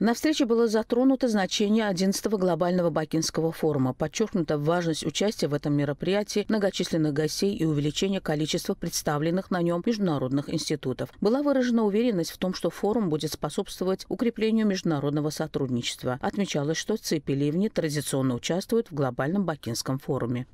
На встрече было затронуто значение 11 глобального Бакинского форума, подчеркнута важность участия в этом мероприятии многочисленных гостей и увеличение количества представленных на нем международных институтов. Была выражена уверенность в том, что форум будет способствовать укреплению международного сотрудничества. Отмечалось, что цепи ливни традиционно участвуют в глобальном Бакинском форуме.